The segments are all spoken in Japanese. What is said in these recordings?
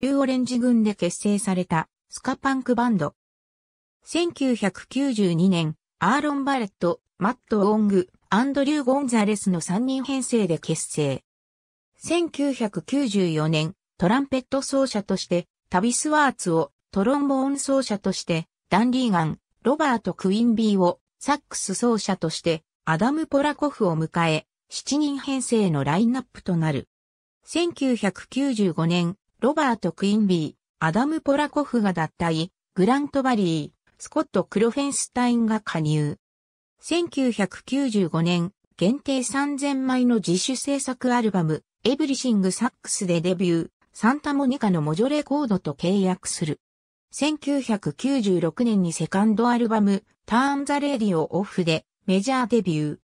ニューオレンジ軍で結成されたスカパンクバンド。1992年、アーロン・バレット、マット・オング、アンドリュー・ゴンザレスの3人編成で結成。1994年、トランペット奏者として、タビスワーツを、トロンボーン奏者として、ダン・リーガン、ロバート・クインビーを、サックス奏者として、アダム・ポラコフを迎え、7人編成のラインナップとなる。1995年、ロバート・クインビー、アダム・ポラコフが脱退、グラント・バリー、スコット・クロフェンスタインが加入。1995年、限定3000枚の自主制作アルバム、エブリシング・サックスでデビュー、サンタモニカのモジョレコードと契約する。1996年にセカンドアルバム、ターン・ザ・レディオ・オフでメジャーデビュー。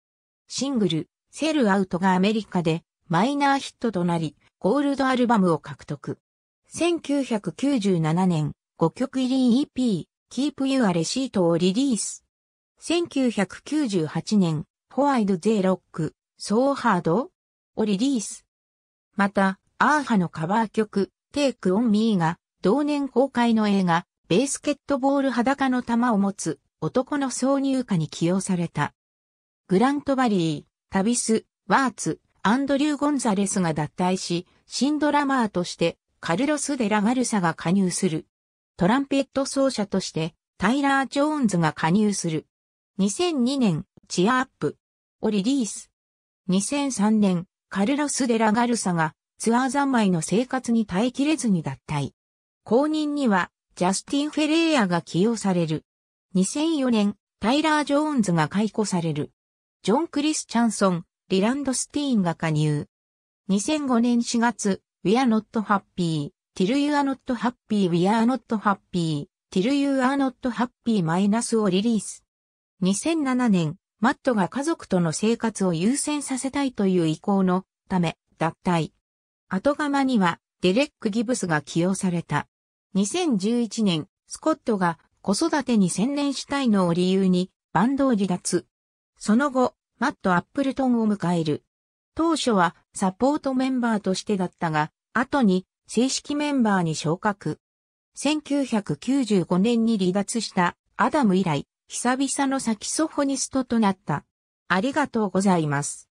シングル、セル・アウトがアメリカでマイナーヒットとなり、ゴールドアルバムを獲得。1997年、5曲入り EP、Keep You a Receipt をリリース。1998年、ホワイド・ゼ・ロック、ソーハードをリリース。また、アーハのカバー曲、Take On Me が、同年公開の映画、ベースケットボール裸の玉を持つ男の挿入歌に起用された。グラントバリー、タビス、ワーツ、アンドリュー・ゴンザレスが脱退し、新ドラマーとしてカルロス・デラ・ガルサが加入する。トランペット奏者としてタイラー・ジョーンズが加入する。2002年、チアアップをリリース。2003年、カルロス・デラ・ガルサがツアー三昧の生活に耐えきれずに脱退。後任にはジャスティン・フェレイアが起用される。2004年、タイラー・ジョーンズが解雇される。ジョン・クリス・チャンソン、リランド・スティーンが加入。2005年4月、We are not happy, till you are not happy, we are not happy, till you are not happy マイナスをリリース。2007年、マットが家族との生活を優先させたいという意向のため、脱退。後釜には、デレック・ギブスが起用された。2011年、スコットが子育てに専念したいのを理由にバンドを離脱。その後、マット・アップルトンを迎える。当初はサポートメンバーとしてだったが、後に正式メンバーに昇格。1995年に離脱したアダム以来、久々のサキソフォニストとなった。ありがとうございます。